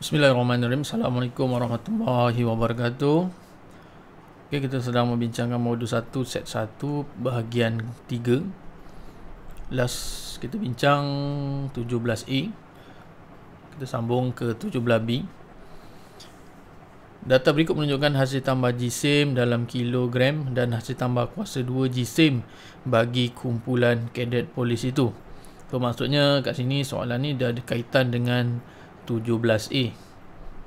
Bismillahirrahmanirrahim. Assalamualaikum warahmatullahi wabarakatuh. Okay, kita sedang membincangkan modul 1 set 1 bahagian 3. Last kita bincang 17A. Kita sambung ke 17B. Data berikut menunjukkan hasil tambah jisim dalam kilogram dan hasil tambah kuasa 2 jisim bagi kumpulan kadet polis itu. So, maksudnya kat sini soalan ni dah ada kaitan dengan 17A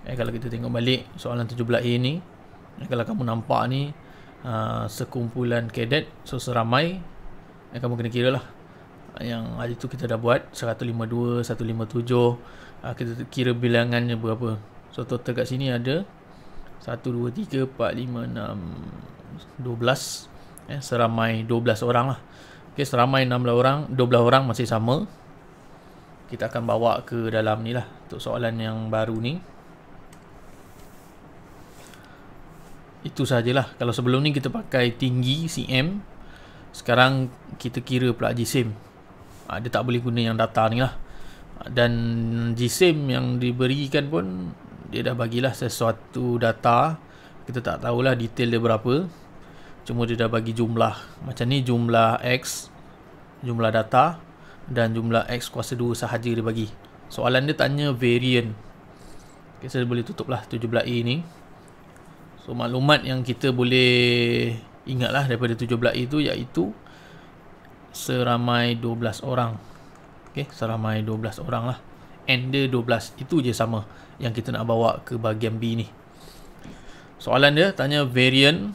eh, Kalau kita tengok balik soalan 17A ni eh, Kalau kamu nampak ni uh, Sekumpulan kadet So seramai eh, Kamu kena kira lah Yang hari tu kita dah buat 152, 157 uh, Kita kira bilangannya berapa So total kat sini ada 1, 2, 3, 4, 5, 6, 12 eh, Seramai 12 orang lah Okay, seramai 16 orang 12 orang masih sama kita akan bawa ke dalam ni lah untuk soalan yang baru ni itu sajalah kalau sebelum ni kita pakai tinggi CM sekarang kita kira pula GSIM ha, dia tak boleh guna yang data ni lah dan GSIM yang diberikan pun dia dah bagilah sesuatu data kita tak tahulah detail dia berapa cuma dia dah bagi jumlah macam ni jumlah X jumlah data dan jumlah X kuasa 2 sahaja dia bagi soalan dia tanya variant okay, saya boleh tutup lah 17A ni so maklumat yang kita boleh ingat lah daripada 17A tu iaitu seramai 12 orang ok seramai 12 orang lah and dia 12 itu je sama yang kita nak bawa ke bahagian B ni soalan dia tanya variant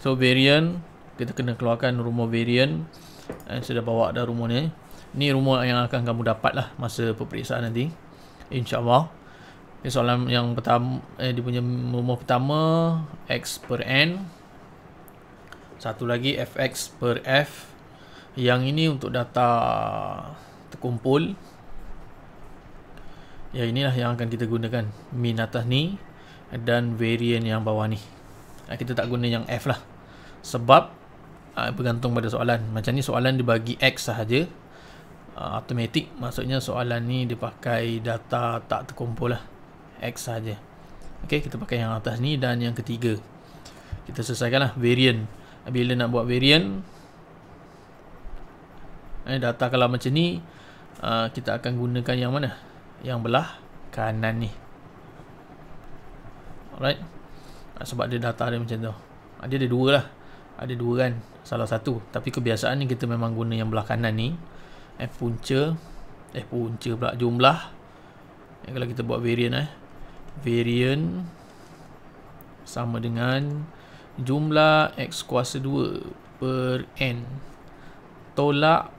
so variant kita kena keluarkan rumah variant dan eh, saya dah bawa dah rumah ni ni rumah yang akan kamu dapat lah masa peperiksaan nanti insyaAllah okay, soalan yang pertama eh, dia punya rumah pertama X per N satu lagi FX per F yang ini untuk data terkumpul ya inilah yang akan kita gunakan min atas ni dan varian yang bawah ni eh, kita tak guna yang F lah sebab ah, bergantung pada soalan macam ni soalan dibagi X sahaja uh, automatic maksudnya soalan ni dia pakai data tak terkumpul lah X saja. ok kita pakai yang atas ni dan yang ketiga kita selesaikan lah variant bila nak buat variant eh, data kalau macam ni uh, kita akan gunakan yang mana yang belah kanan ni alright ah, sebab dia data dia macam tu dia ada dua lah ada dua kan salah satu tapi kebiasaan ni kita memang guna yang belah kanan ni Eh punca eh punca pula jumlah eh, Kalau kita buat variant eh. Variant Sama dengan Jumlah X kuasa 2 Per N Tolak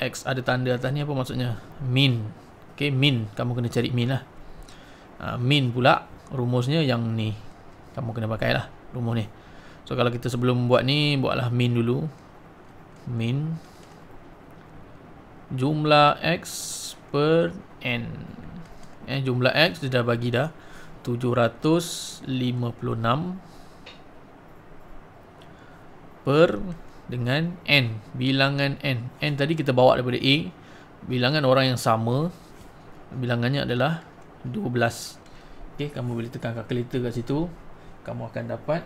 X ada tanda atas ni apa maksudnya Min Okay min Kamu kena cari min lah uh, Min pula Rumusnya yang ni Kamu kena pakai lah Rumus ni So kalau kita sebelum buat ni Buatlah min dulu Min Min jumlah x per n eh jumlah x dia dah bagi dah 756 per dengan n bilangan n n tadi kita bawa daripada a bilangan orang yang sama bilangannya adalah 12 okey kamu boleh tekan kalkulator kat situ kamu akan dapat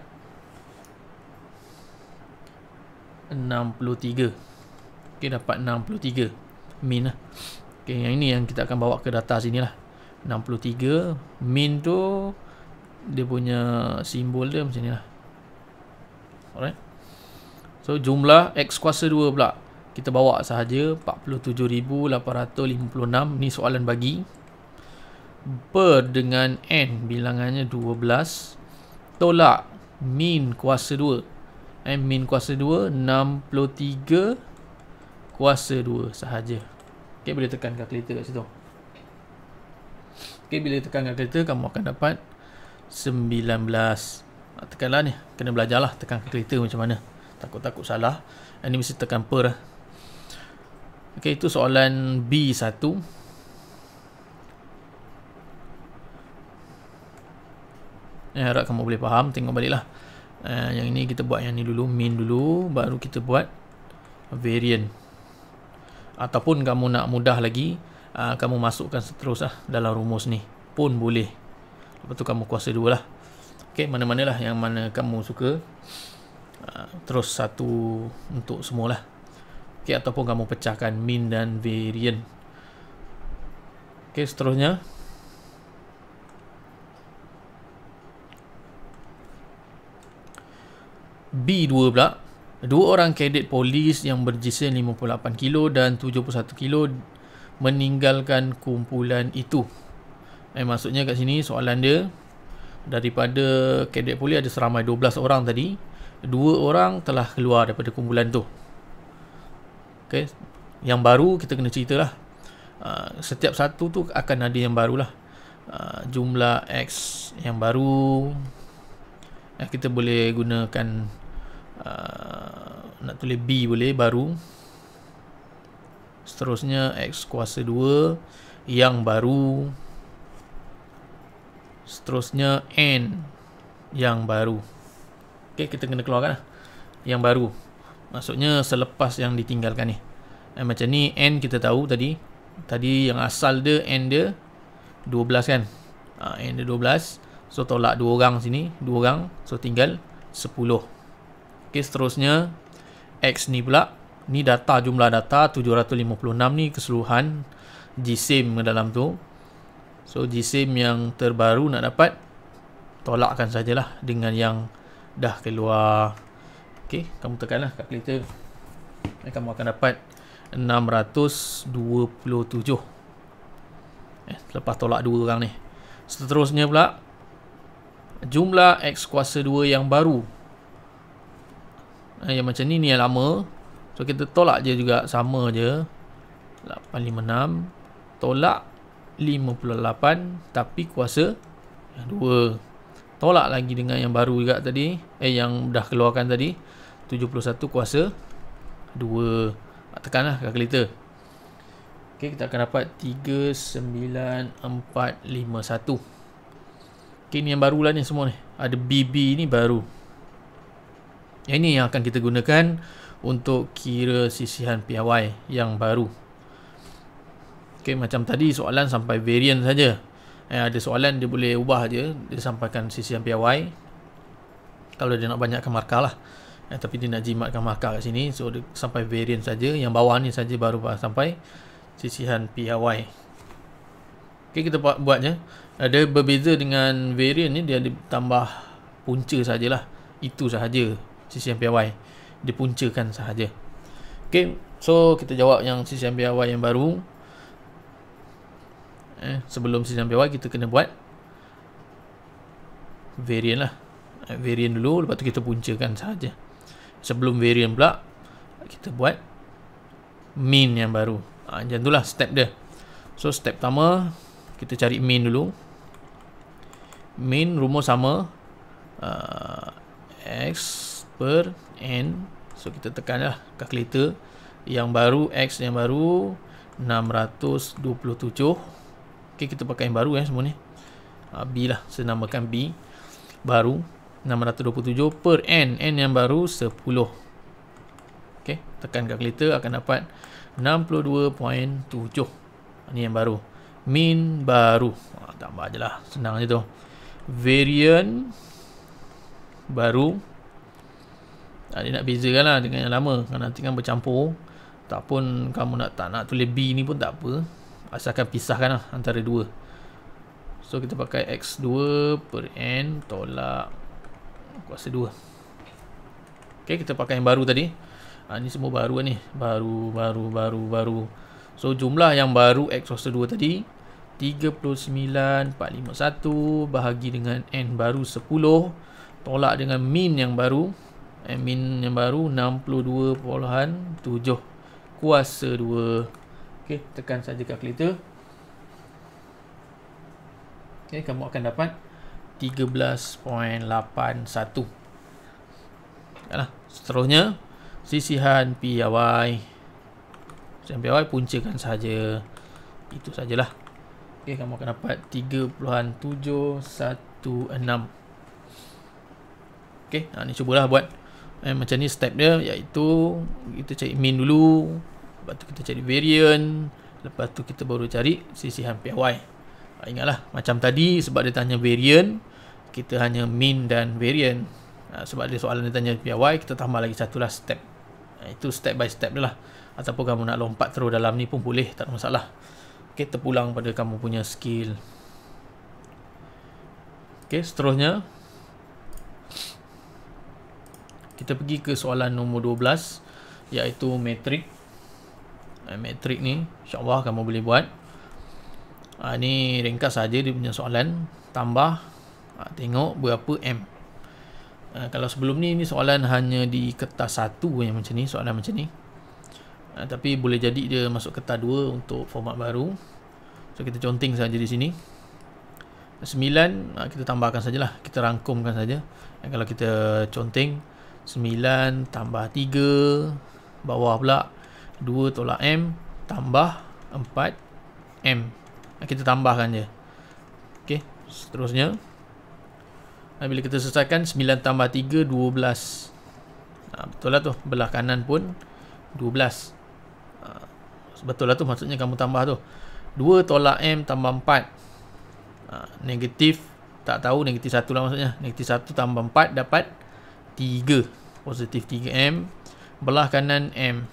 63 okey dapat 63 mean lah. Okay, yang ini yang kita akan bawa ke data sini lah. 63 min tu dia punya simbol dia macam ni lah. Alright. So jumlah X kuasa 2 pula. Kita bawa sahaja 47,856. Ni soalan bagi. Per dengan N bilangannya 12. Tolak min kuasa 2. Eh, min kuasa 2 63 kuasa dua sahaja. Okey boleh tekan calculator kat situ. Okey bila tekan calculator kamu akan dapat 19. Ah, tekanlah ni, kena belajar lah tekan calculator macam mana. Takut-takut salah. Ini mesti tekan per. Eh. Okey itu soalan B1. Ya, harap kamu boleh faham, tengok baliklah. Uh, yang ini kita buat yang ni dulu, min dulu baru kita buat variant ataupun kamu nak mudah lagi uh, kamu masukkan seterusnya lah dalam rumus ni pun boleh lepas tu kamu kuasa dua lah okay, mana mana lah yang mana kamu suka uh, terus satu untuk semua lah okay, ataupun kamu pecahkan min dan variant. okay, seterusnya B2 pula Dua orang kadet polis yang berjisen 58 kilo dan 71 kilo meninggalkan kumpulan itu. Eh, maksudnya kat sini soalan dia daripada kadet polis ada seramai 12 orang tadi. Dua orang telah keluar daripada kumpulan tu. Okay. Yang baru kita kena ceritalah. Uh, setiap satu tu akan ada yang barulah. Uh, jumlah X yang baru. Eh, kita boleh gunakan uh, nak tulis B boleh baru seterusnya X kuasa 2 yang baru seterusnya N yang baru ok kita kena keluarkan lah. yang baru maksudnya selepas yang ditinggalkan ni eh, macam ni N kita tahu tadi tadi yang asal dia N dia 12 kan ha, N dia 12 so tolak 2 orang sini 2 orang so tinggal 10 ok seterusnya X ni pula ni data jumlah data 756 ni keseluruhan GSIM dalam tu so GSIM yang terbaru nak dapat tolakkan sajalah dengan yang dah keluar ok kamu tekanlah kat calculator eh, kamu akan dapat 627 eh, lepas tolak dua orang ni seterusnya pula jumlah X kuasa 2 yang baru eh, yang macam ni ni yang lama so kita tolak je juga sama je 856 tolak 58 tapi kuasa yang 2 tolak lagi dengan yang baru juga tadi eh yang dah keluarkan tadi 71 kuasa 2 tekanlah kalkulator Okay, kita akan dapat 39451 Okay, ni yang baru lah ni semua ni Ada BB ni baru yang ini yang akan kita gunakan untuk kira sisihan PIY yang baru. Okey, macam tadi soalan sampai varian saja. Eh, ada soalan dia boleh ubah aja. dia sampaikan sisihan PIY. Kalau dia nak banyakkan markah lah. Eh, tapi dia nak jimatkan markah kat sini, so dia sampai varian saja. Yang bawah ni saja baru sampai sisihan PIY. Okey, kita buat buat Ada berbeza dengan varian ni dia ada tambah punca sajalah. Itu sahaja CCMPY dipuncakan sahaja. Okey, so kita jawab yang CCMPY yang baru. Eh, sebelum CCMPY kita kena buat varian lah. Eh, varian dulu lepas tu kita puncakan sahaja. Sebelum varian pula kita buat mean yang baru. Ah, ha, macam itulah step dia. So step pertama kita cari mean dulu. Mean rumus sama uh, x per n so kita tekanlah calculator yang baru x yang baru 627 ok kita pakai yang baru eh semua ni ah, b lah saya namakan b baru 627 per n n yang baru 10 ok tekan calculator akan dapat 62.7 ah, ni yang baru min baru ah, tambah je lah senang je tu variant baru ha, dia nak bezakan lah dengan yang lama kan nanti kan bercampur Tak pun kamu nak tak nak tulis B ni pun tak apa asalkan pisahkan lah antara dua so kita pakai X2 per N tolak kuasa 2 Okay kita pakai yang baru tadi ha, ni semua baru lah ni baru baru baru baru so jumlah yang baru X kuasa 2 tadi 39451 bahagi dengan N baru 10 tolak dengan min yang baru admin yang baru 62.7 kuasa 2 okey tekan saja calculator okey kamu akan dapat 13.81 lah seterusnya sisihan PY sisihan PY puncakan saja itu sajalah okey kamu akan dapat 30.716 Okay, ha, ni cubalah buat eh, Macam ni step dia iaitu Kita cari min dulu Lepas tu kita cari variant Lepas tu kita baru cari sisihan py ha, Ingatlah macam tadi sebab dia tanya variant Kita hanya min dan variant ha, Sebab dia soalan dia tanya py Kita tambah lagi satu lah step ha, Itu step by step dia lah Ataupun kamu nak lompat terus dalam ni pun boleh Tak ada masalah Kita pulang pada kamu punya skill Okay, seterusnya kita pergi ke soalan nombor 12 iaitu metrik eh, metrik ni insyaAllah kamu boleh buat ha, ni ringkas saja dia punya soalan tambah ha, tengok berapa M ha, kalau sebelum ni ni soalan hanya di kertas satu yang macam ni soalan macam ni ha, tapi boleh jadi dia masuk kertas dua untuk format baru so kita conteng saja di sini 9 ha, kita tambahkan sajalah kita rangkumkan saja kalau kita conteng 9 tambah 3 bawah pula 2 tolak M tambah 4 M kita tambahkan je ok seterusnya bila kita selesaikan 9 tambah 3 12 betul lah tu belah kanan pun 12 betul lah tu maksudnya kamu tambah tu 2 tolak M tambah 4 negatif tak tahu negatif 1 lah maksudnya negatif 1 tambah 4 dapat 3 positif 3M belah kanan M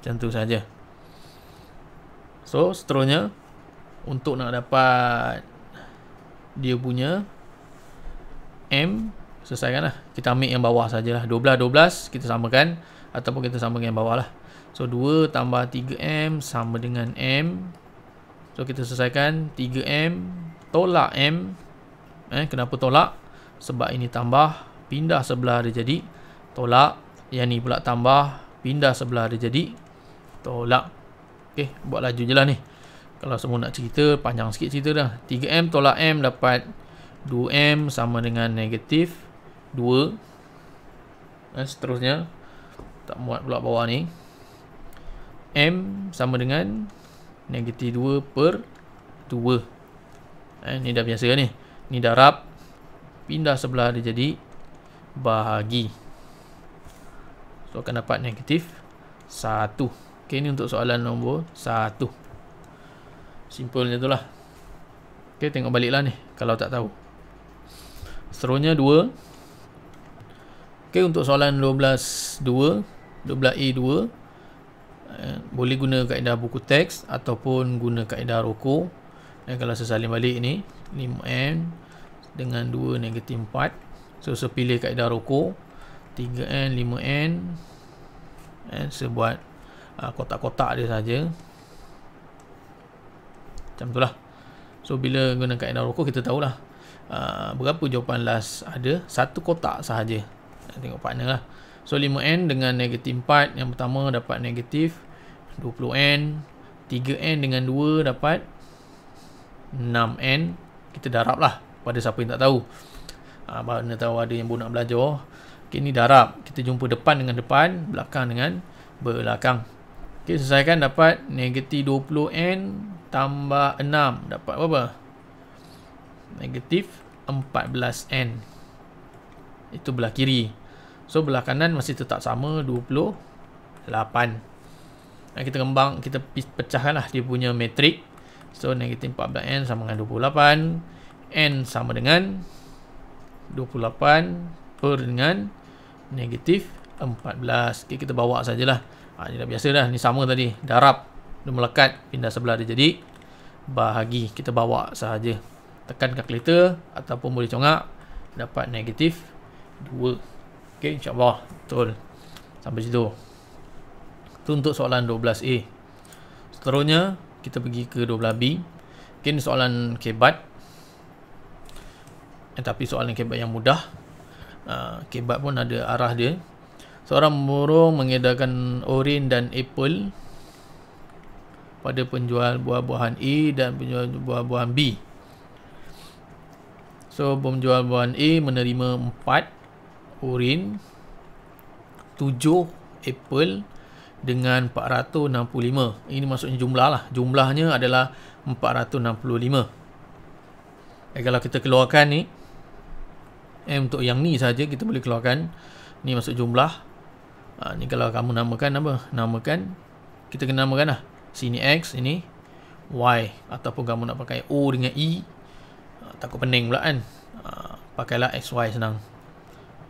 macam tu saja. so seterusnya untuk nak dapat dia punya M selesaikanlah kita ambil yang bawah sajalah 12 12 kita samakan ataupun kita samakan yang bawah lah so 2 tambah 3M sama dengan M so kita selesaikan 3M tolak M eh kenapa tolak sebab ini tambah pindah sebelah dia jadi tolak yang ni pula tambah pindah sebelah dia jadi tolak okey buat laju je lah ni kalau semua nak cerita panjang sikit cerita dah 3m tolak m dapat 2m sama dengan negatif 2 dan eh, seterusnya tak muat pula bawah ni m sama dengan negatif 2 per 2 eh, ni dah biasa ni ni darab pindah sebelah dia jadi bahagi so akan dapat negatif 1 ok ni untuk soalan nombor 1 simpelnya tu lah ok tengok balik lah ni kalau tak tahu seterusnya 2 ok untuk soalan 12 2 12A2 boleh guna kaedah buku teks ataupun guna kaedah roko dan kalau sesalin balik ni 5N dengan 2 negatif 4 So, saya so pilih kaedah rokok 3N, 5N And saya buat uh, kotak-kotak dia saja. Macam itulah So, bila guna kaedah rokok kita tahulah uh, Berapa jawapan last ada Satu kotak sahaja Tengok partner lah So, 5N dengan negatif 4 Yang pertama dapat negatif 20N 3N dengan 2 dapat 6N Kita darab lah pada siapa yang tak tahu ha, mana tahu ada yang baru nak belajar okay, ni darab kita jumpa depan dengan depan belakang dengan belakang ok selesaikan dapat negatif 20N tambah 6 dapat apa negatif 14N itu belah kiri so belah kanan masih tetap sama 28 nah, kita kembang kita pecahkan lah dia punya matrik so negatif 14N sama dengan 28 N sama dengan 28 per dengan negatif 14. Okay, kita bawa sajalah. Ha, ini dah biasa dah. Ini sama tadi. Darab. Dia melekat. Pindah sebelah dia jadi bahagi. Kita bawa sahaja. Tekan kalkulator ataupun boleh congak. Dapat negatif 2. Okay, insyaAllah. Betul. Sampai situ. Itu untuk soalan 12A. Seterusnya, kita pergi ke 12B. Mungkin soalan kebat. Okay, tetapi eh, soalan kebab yang mudah uh, kebab pun ada arah dia seorang burung mengedarkan orin dan apple pada penjual buah-buahan A dan penjual buah-buahan B so penjual buah-buahan A menerima 4 orin 7 apple dengan 465 ini maksudnya jumlah lah jumlahnya adalah 465 eh, kalau kita keluarkan ni eh, untuk yang ni saja kita boleh keluarkan ni masuk jumlah ha, ni kalau kamu namakan apa namakan kita kena namakan lah sini X ini Y ataupun kamu nak pakai O dengan E ah, takut pening pula kan ha, pakailah y senang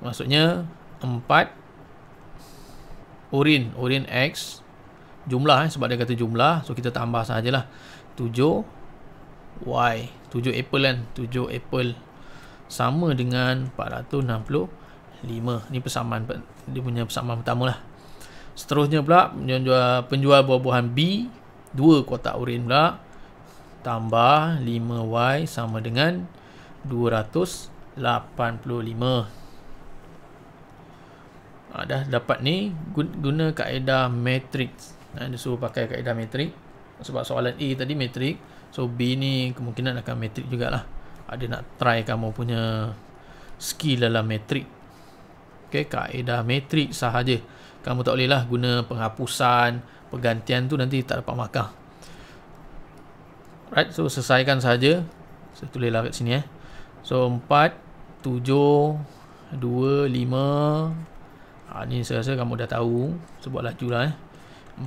maksudnya 4 urin urin X jumlah eh, sebab dia kata jumlah so kita tambah sahajalah 7 Y 7 apple kan 7 apple sama dengan 465 Ini persamaan dia punya persamaan pertama lah seterusnya pula penjual, penjual buah-buahan B 2 kotak urin pula tambah 5Y sama dengan 285 ha, dah dapat ni guna kaedah matrix ha, dia suruh pakai kaedah matrix sebab soalan A tadi matrix so B ni kemungkinan akan matrix jugalah ada nak try kamu punya skill dalam matrik okay, kaedah matrik sahaja kamu tak boleh guna penghapusan pergantian tu nanti tak dapat markah right so selesaikan sahaja saya tulis kat sini eh so 4 7 2 5 ha, ni saya rasa kamu dah tahu sebab laju lah eh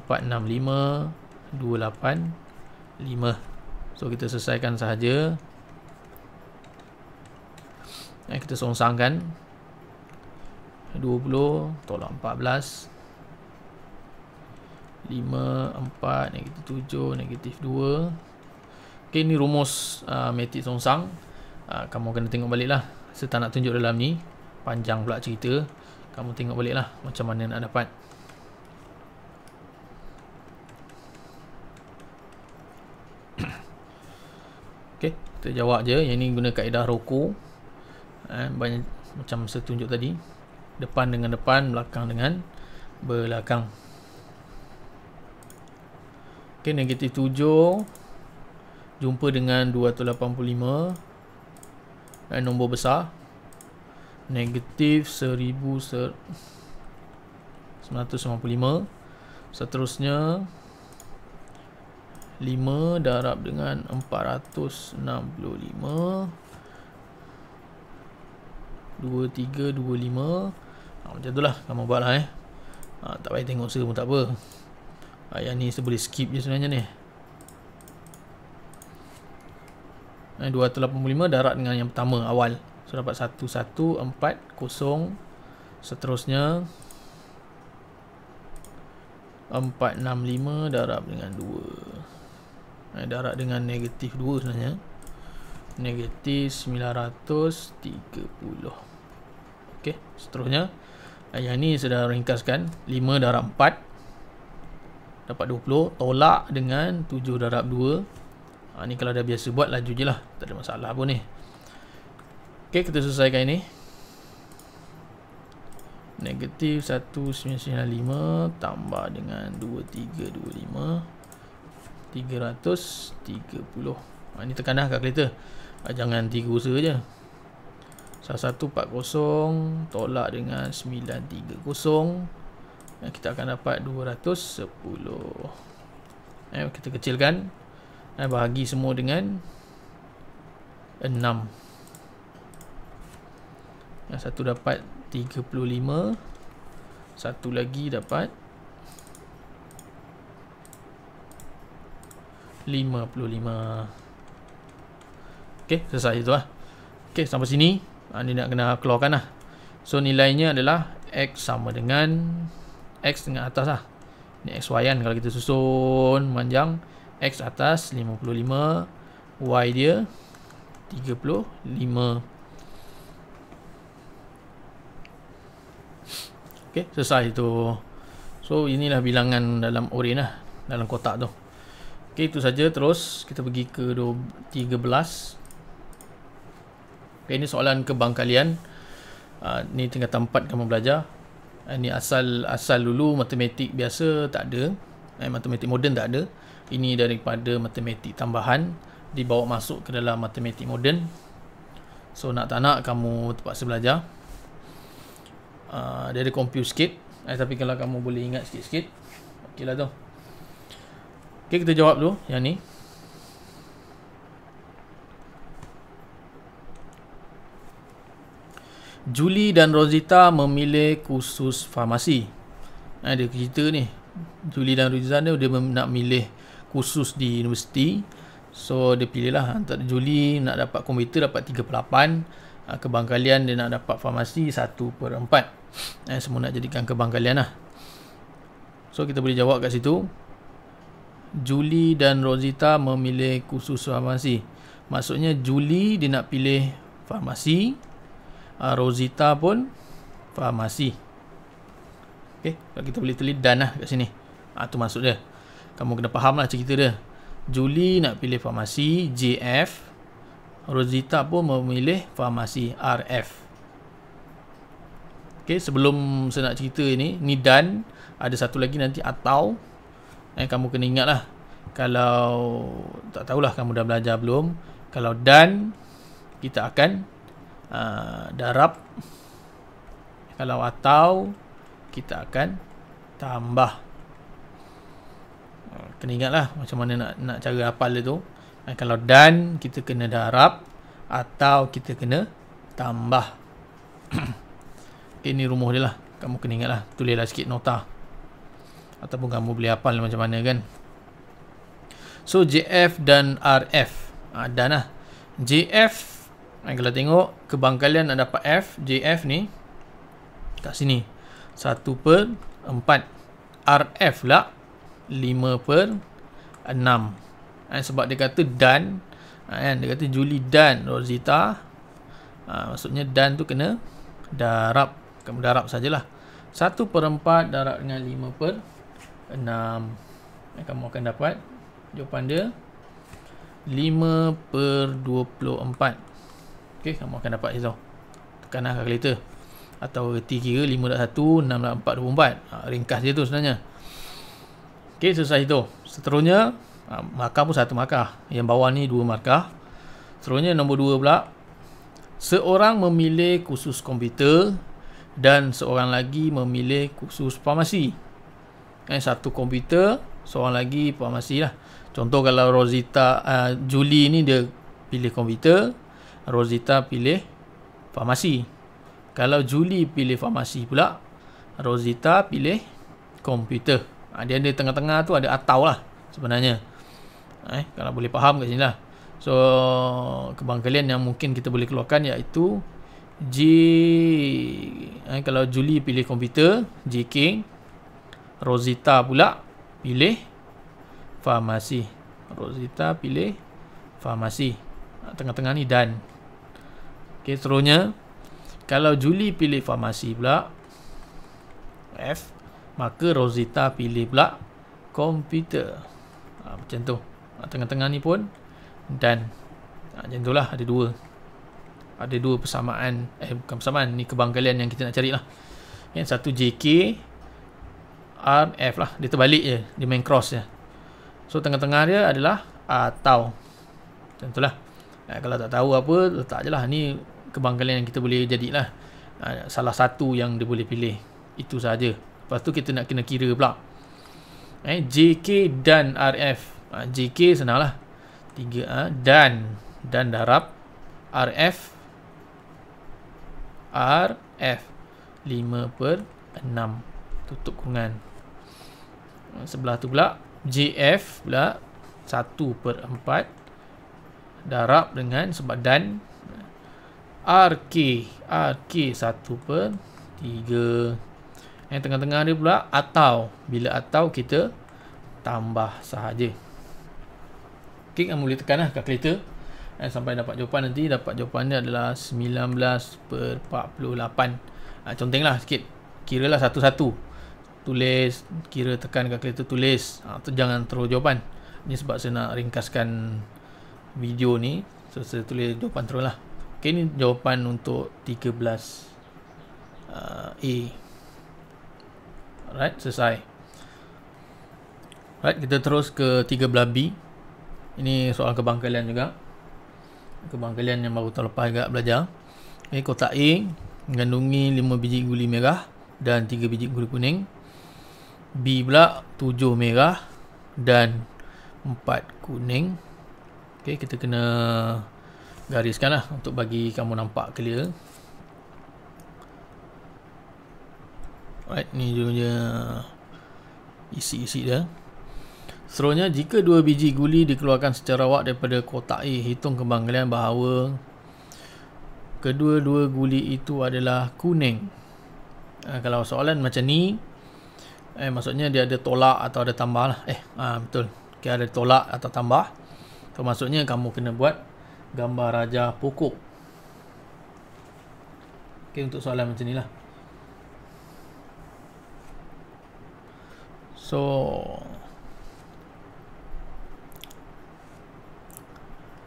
4 6 5 2 8 5 so kita selesaikan sahaja eh, kita songsangkan 20 tolak 14 5 4 negatif 7 negatif 2 ok ni rumus uh, song-sang uh, kamu kena tengok balik lah saya tak nak tunjuk dalam ni panjang pula cerita kamu tengok balik lah macam mana nak dapat ok kita jawab je yang ni guna kaedah rokok eh, banyak macam saya tunjuk tadi depan dengan depan belakang dengan belakang ok negatif 7 jumpa dengan 285 dan eh, nombor besar negatif 1000 1000 995 seterusnya 5 darab dengan 2, 3, 2, 5 Macam tu lah Kamu buat lah eh ha, Tak payah tengok server tak apa ha, Yang ni saya boleh skip je sebenarnya ni ha, eh, 285 darat dengan yang pertama awal So dapat 1, 1, 4, Seterusnya 4, 6, 5 darat dengan 2 ha, eh, Darat dengan negatif 2 sebenarnya negatif 930 ok seterusnya yang ni sudah ringkaskan 5 darab 4 dapat 20 tolak dengan 7 darab 2 ha, ni kalau dah biasa buat laju je lah tak ada masalah pun ni ok kita selesaikan ini negatif 1995 tambah dengan 2325 330 ha, Ini tekan lah kalkulator Ah, jangan tiga usaha je salah satu 40 tolak dengan 930 dan kita akan dapat 210 eh kita kecilkan dan eh, bahagi semua dengan 6 yang satu dapat 35 satu lagi dapat 55 Okey, selesai itu lah. Okey, sampai sini. Ha, ni nak kena keluarkan lah. So, nilainya adalah X sama dengan X dengan atas lah. Ni XY kan kalau kita susun panjang. X atas 55. Y dia 35. Okey, selesai itu. So, inilah bilangan dalam orin lah. Dalam kotak tu. Okey, itu saja. Terus, kita pergi ke 13. 13. Okay, eh, ini soalan kebangkalian. Uh, ah, Ini tingkat tempat kamu belajar. Ini ah, asal asal dulu matematik biasa tak ada. Eh, matematik moden tak ada. Ini daripada matematik tambahan dibawa masuk ke dalam matematik moden. So nak tak nak kamu terpaksa belajar. Uh, dia ada compute sikit. Eh, tapi kalau kamu boleh ingat sikit-sikit. lah tu. Okey kita jawab dulu yang ni. Julie dan Rosita memilih kursus farmasi. Ada eh, cerita ni. Julie dan Rosita ni dia nak milih kursus di universiti. So dia pilih lah. Antara Julie nak dapat komputer dapat 38. Ah, kebangkalian dia nak dapat farmasi 1 per 4. Eh, semua nak jadikan kebangkalian lah. So kita boleh jawab kat situ. Julie dan Rosita memilih kursus farmasi. Maksudnya Julie dia nak pilih farmasi uh, Rosita pun farmasi. Okey, kalau kita boleh telidan lah kat sini. Ah tu maksud dia. Kamu kena lah cerita dia. Julie nak pilih farmasi, JF. Rosita pun memilih farmasi RF. Okey, sebelum saya nak cerita ini, ni dan ada satu lagi nanti atau eh kamu kena ingat lah. Kalau tak tahulah kamu dah belajar belum, kalau dan kita akan Ah, darab kalau atau kita akan tambah ah, kena ingatlah macam mana nak nak cara hafal dia tu uh, kalau dan kita kena darab atau kita kena tambah ini rumuh dia lah kamu kena ingatlah tulislah sikit nota ataupun kamu boleh hafal macam mana kan so jf dan rf ha, nah jf And kalau tengok kebangkalan anda dapat F JF ni kat sini 1 per 4 RF lah 5 per 6 And eh, sebab dia kata dan eh, kan dia kata Julie dan Rosita ha, maksudnya dan tu kena darab kamu darab sajalah 1 per 4 darab dengan 5 per 6 And eh, kamu akan dapat jawapan dia 5 per 24 Okey, kamu akan dapat risau. Tekanlah kalkulator atau reti kira 5.1 6.424. Ha, ringkas je tu sebenarnya. Okey, selesai itu. Seterusnya ha, markah pun satu markah. Yang bawah ni dua markah. Seterusnya nombor dua pula. Seorang memilih kursus komputer dan seorang lagi memilih kursus farmasi. Eh, satu komputer, seorang lagi farmasi lah. Contoh kalau Rosita uh, Julie ni dia pilih komputer, Rosita pilih farmasi. Kalau Julie pilih farmasi pula, Rosita pilih komputer. Ha, dia ada tengah-tengah tu ada atau lah sebenarnya. Eh, kalau boleh faham kat sini lah. So, kebangkalian yang mungkin kita boleh keluarkan iaitu G eh, kalau Julie pilih komputer J King Rosita pula pilih farmasi Rosita pilih farmasi ah, tengah-tengah ni dan. Okey, seterusnya kalau Julie pilih farmasi pula F maka Rosita pilih pula komputer. Ha, macam tu. Ah, tengah-tengah ni pun dan ha, macam itulah ada dua ada dua persamaan eh bukan persamaan ni kebanggalan yang kita nak cari lah okay, satu JK RF lah dia terbalik je dia main cross je so tengah-tengah dia adalah atau tentulah eh, kalau tak tahu apa letak je lah ni kebanggaan yang kita boleh jadilah ha, salah satu yang dia boleh pilih itu saja lepas tu kita nak kena kira pula eh JK dan RF ha, ah, JK senanglah 3A ah, dan dan darab RF RF 5 per 6 tutup kurungan sebelah tu pula JF pula 1 per 4 darab dengan sebab dan RK RK 1 per 3 Yang tengah-tengah ni pula Atau Bila atau kita Tambah sahaja Ok kamu boleh tekan lah Calculator Dan eh, sampai dapat jawapan nanti Dapat jawapan dia adalah 19 per 48 ha, Conteng lah sikit lah satu-satu Tulis Kira tekan calculator tulis Atau ah, ha, jangan terus jawapan Ni sebab saya nak ringkaskan Video ni So saya tulis jawapan terus lah Okay, ini jawapan untuk 13 uh, A. Alright, selesai. Alright, kita terus ke 13 B. Ini soal kebangkalian juga. Kebangkalian yang baru terlepas lepas agak belajar. Okay, kotak A mengandungi 5 biji guli merah dan 3 biji guli kuning. B pula 7 merah dan 4 kuning. Okay, kita kena gariskan lah untuk bagi kamu nampak clear alright ni dia isi-isi dia seronya jika dua biji guli dikeluarkan secara wak daripada kotak A hitung kebanggaan bahawa kedua-dua guli itu adalah kuning uh, kalau soalan macam ni eh maksudnya dia ada tolak atau ada tambah lah eh uh, betul dia ada tolak atau tambah so maksudnya kamu kena buat gambar raja pokok. Okey untuk soalan macam ni lah. So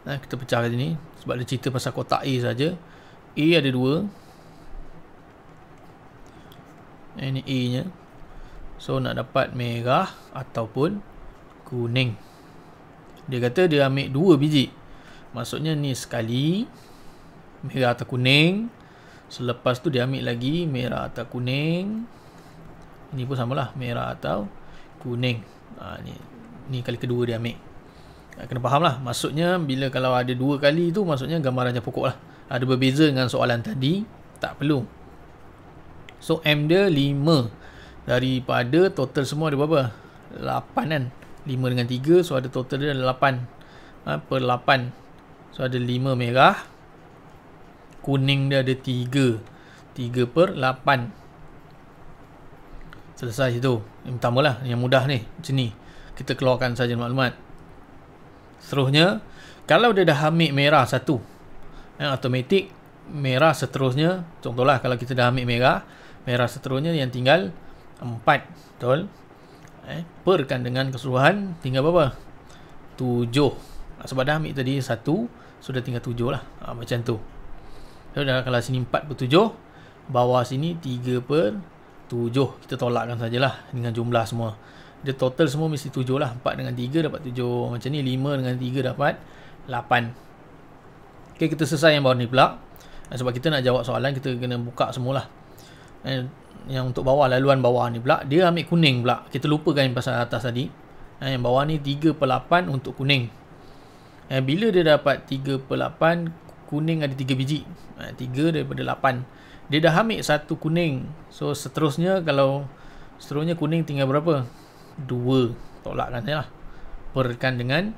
Nah, kita pecah kat sini sebab dia cerita pasal kotak A saja. A ada dua. Ini A-nya. So nak dapat merah ataupun kuning. Dia kata dia ambil dua biji. Maksudnya ni sekali merah atau kuning. Selepas tu dia ambil lagi merah atau kuning. Ini pun samalah merah atau kuning. Ha, ni ni kali kedua dia ambil. Ha, kena fahamlah. Maksudnya bila kalau ada dua kali tu maksudnya gambarannya pokok lah. Ada berbeza dengan soalan tadi. Tak perlu. So M dia 5. Daripada total semua ada berapa? Lapan kan? Lima dengan tiga so ada total dia 8 ha, per So ada 5 merah. Kuning dia ada 3. 3 per 8. Selesai situ. Yang pertama lah. Yang mudah ni. Macam ni. Kita keluarkan saja maklumat. Seterusnya. Kalau dia dah ambil merah satu. Yang eh, automatic. Merah seterusnya. Contohlah kalau kita dah ambil merah. Merah seterusnya yang tinggal 4. Betul? Eh, perkan dengan keseluruhan tinggal berapa? 7. Sebab dah ambil tadi satu So dah tinggal tujuh lah ha, Macam tu So dah kalau sini empat per tujuh Bawah sini tiga per tujuh Kita tolakkan sajalah Dengan jumlah semua Dia total semua mesti tujuh lah Empat dengan tiga dapat tujuh Macam ni lima dengan tiga dapat lapan Okay kita selesai yang bawah ni pula ha, Sebab kita nak jawab soalan Kita kena buka semualah ha, Yang untuk bawah laluan bawah ni pula Dia ambil kuning pula Kita lupakan yang pasal atas tadi ha, Yang bawah ni tiga per lapan untuk kuning Eh, bila dia dapat 3 per 8, kuning ada 3 biji. Eh, 3 daripada 8. Dia dah ambil satu kuning. So, seterusnya kalau seterusnya kuning tinggal berapa? 2. Tolakkan je lah. Perkan dengan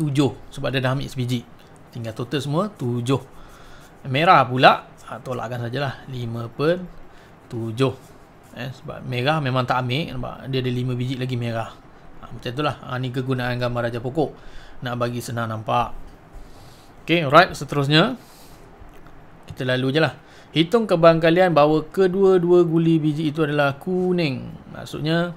7. Sebab dia dah ambil sebiji. Tinggal total semua 7. Merah pula, ah, tolakkan sajalah. 5 per 7. Eh, sebab merah memang tak ambil. Nampak? Dia ada 5 biji lagi merah. Ha, macam itulah. Ha, ah, Ini kegunaan gambar raja pokok nak bagi senang nampak. Okay, right seterusnya. Kita lalu je lah. Hitung kalian bahawa kedua-dua guli biji itu adalah kuning. Maksudnya,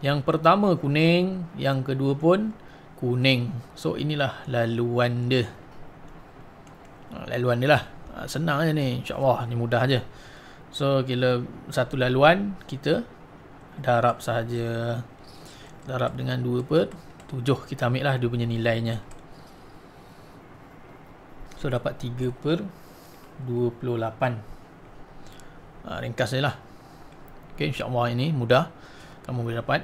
yang pertama kuning, yang kedua pun kuning. So, inilah laluan dia. Ha, laluan dia lah. Ha, senang je ni. InsyaAllah, ni mudah je. So, kira satu laluan, kita darab sahaja. Darab dengan dua per tujuh kita ambil lah dia punya nilainya so dapat 3 per 28 ha, ah, ringkas je lah ok insyaAllah ini mudah kamu boleh dapat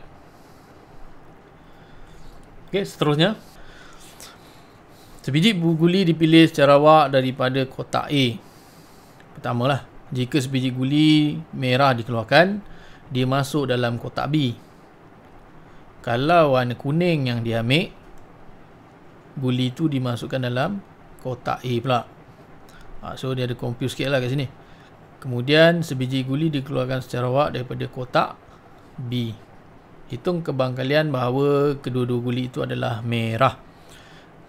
ok seterusnya sebiji guli dipilih secara awak daripada kotak A pertama lah jika sebiji guli merah dikeluarkan dia masuk dalam kotak B kalau warna kuning yang dia ambil Buli tu dimasukkan dalam kotak A pula ha, So dia ada confuse sikit lah kat sini Kemudian sebiji guli dikeluarkan secara wak daripada kotak B Hitung kebangkalian bahawa kedua-dua guli itu adalah merah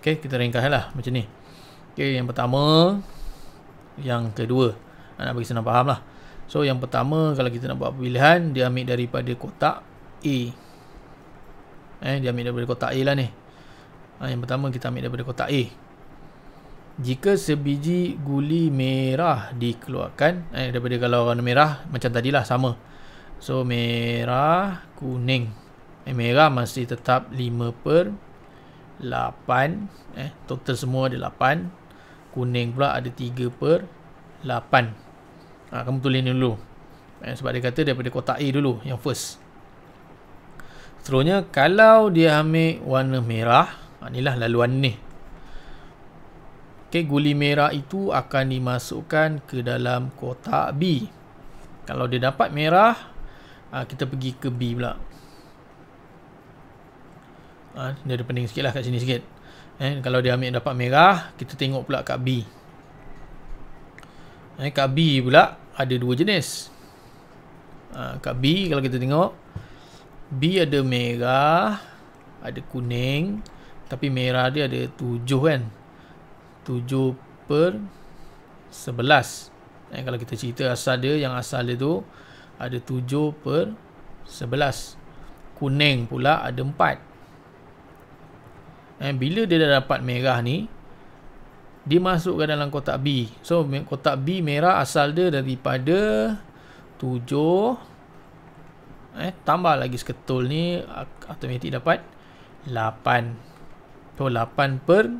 Okay, kita ringkas lah macam ni Okay, yang pertama Yang kedua Nak bagi senang faham lah So, yang pertama kalau kita nak buat pilihan Dia ambil daripada kotak A eh, dia ambil daripada kotak A lah ni ha, yang pertama kita ambil daripada kotak A jika sebiji guli merah dikeluarkan eh, daripada kalau warna merah macam tadilah sama so merah kuning eh, merah masih tetap 5 per 8 eh, total semua ada 8 kuning pula ada 3 per 8 ha, ah, kamu tulis ni dulu eh, sebab dia kata daripada kotak A dulu yang first Seterusnya, kalau dia ambil warna merah, ha, inilah laluan ni. Okey, guli merah itu akan dimasukkan ke dalam kotak B. Kalau dia dapat merah, ha, kita pergi ke B pula. Ha, dia ada pening sikit lah kat sini sikit. Eh, kalau dia ambil dapat merah, kita tengok pula kat B. Eh, kat B pula ada dua jenis. Kat B kalau kita tengok, B ada merah, ada kuning. Tapi merah dia ada 7 kan. 7 per 11. Eh, kalau kita cerita asal dia, yang asal dia tu ada 7 per 11. Kuning pula ada 4. Eh, bila dia dah dapat merah ni, dia masuk ke dalam kotak B. So, kotak B merah asal dia daripada 7 eh tambah lagi seketul ni automatik dapat 8 so 8 per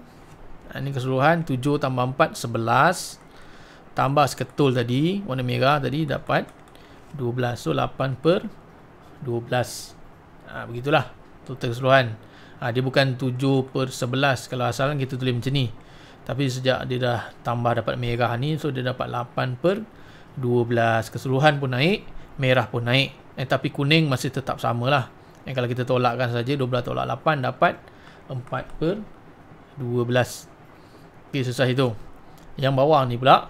ini eh, keseluruhan 7 tambah 4 11 tambah seketul tadi warna merah tadi dapat 12 so 8 per 12 ha, begitulah total keseluruhan ha, dia bukan 7 per 11 kalau asal kan kita tulis macam ni tapi sejak dia dah tambah dapat merah ni so dia dapat 8 per 12 keseluruhan pun naik merah pun naik Eh, tapi kuning masih tetap samalah. Eh, kalau kita tolakkan saja 12 tolak 8 dapat 4 per 12. Okey, susah itu. Yang bawah ni pula.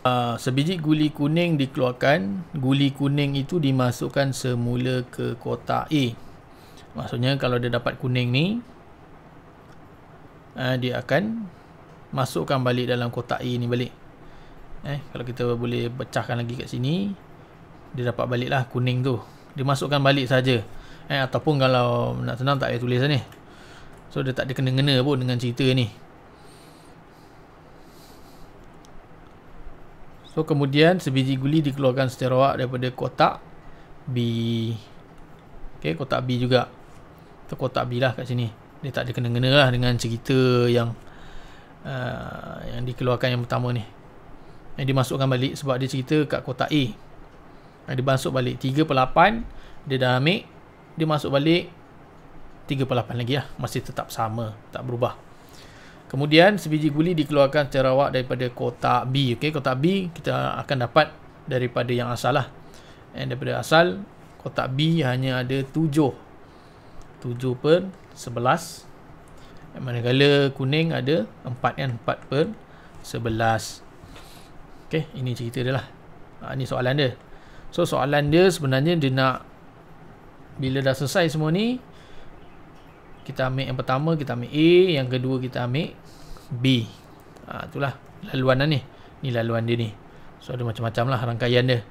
Uh, sebiji guli kuning dikeluarkan. Guli kuning itu dimasukkan semula ke kotak A. Maksudnya kalau dia dapat kuning ni. Uh, dia akan masukkan balik dalam kotak A ni balik. Eh, kalau kita boleh pecahkan lagi kat sini dia dapat balik lah kuning tu dia masukkan balik saja. eh ataupun kalau nak senang tak payah tulis lah ni so dia tak ada kena-kena pun dengan cerita ni so kemudian sebiji guli dikeluarkan steroid daripada kotak B ok kotak B juga tu kotak B lah kat sini dia tak ada kena-kena lah dengan cerita yang uh, yang dikeluarkan yang pertama ni yang eh, dimasukkan balik sebab dia cerita kat kotak A Ah, dia masuk balik 3 per 8 Dia dah ambil Dia masuk balik 3 per 8 lagi lah Masih tetap sama Tak berubah Kemudian sebiji guli dikeluarkan secara awak daripada kotak B okay, Kotak B kita akan dapat daripada yang asal lah And daripada asal Kotak B hanya ada 7 7 per 11 Manakala kuning ada 4 kan 4 per 11 Okay, ini cerita dia lah. Ha, ini soalan dia. So soalan dia sebenarnya dia nak bila dah selesai semua ni kita ambil yang pertama kita ambil A, yang kedua kita ambil B. Ha, itulah laluan dia ni. Ni laluan dia ni. So ada macam-macam lah rangkaian dia.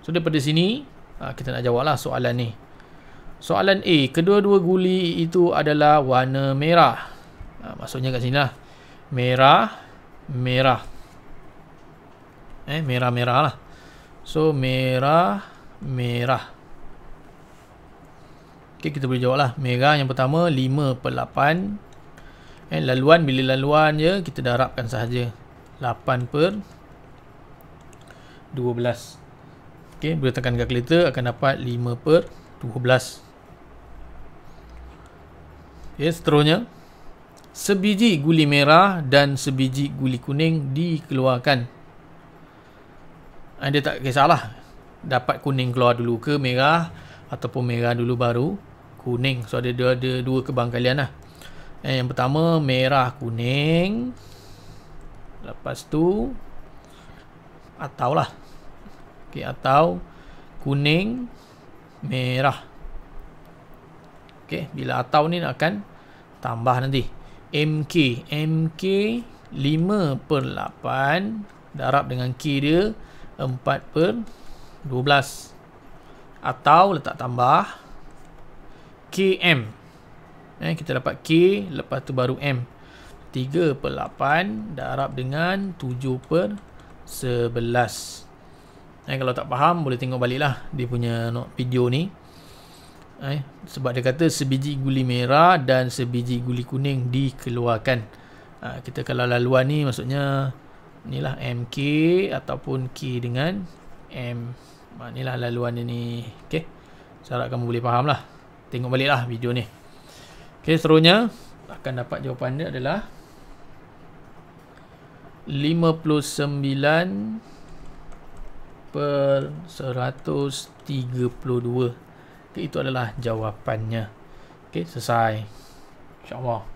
So daripada sini ha, kita nak jawab lah soalan ni. Soalan A, kedua-dua guli itu adalah warna merah. Ha, maksudnya kat sini lah. Merah, merah. Eh, merah-merah lah. So merah Merah Ok kita boleh jawab lah Merah yang pertama 5 per 8 And laluan bila laluan je Kita darabkan sahaja 8 per 12 Ok bila tekan kalkulator akan dapat 5 per 12 Ok seterusnya Sebiji guli merah dan sebiji guli kuning dikeluarkan Ah, dia tak kisahlah Dapat kuning keluar dulu ke merah Ataupun merah dulu baru Kuning So ada, dua ada dua kebangkalian lah eh, Yang pertama merah kuning Lepas tu Atau lah okay, Atau kuning merah Okay, bila atau ni akan tambah nanti MK MK 5 per 8 darab dengan K dia 4 per 12 atau letak tambah KM eh, kita dapat K lepas tu baru M 3 per 8 darab dengan 7 per 11 eh, kalau tak faham boleh tengok balik lah dia punya video ni eh, sebab dia kata sebiji guli merah dan sebiji guli kuning dikeluarkan ah, kita kalau laluan ni maksudnya inilah MK ataupun K dengan M maknilah ah, laluan dia ni okey cara kamu boleh lah. tengok baliklah video ni okey seterusnya akan dapat jawapan dia adalah 59 per 132 okay, itu adalah jawapannya okey selesai insyaallah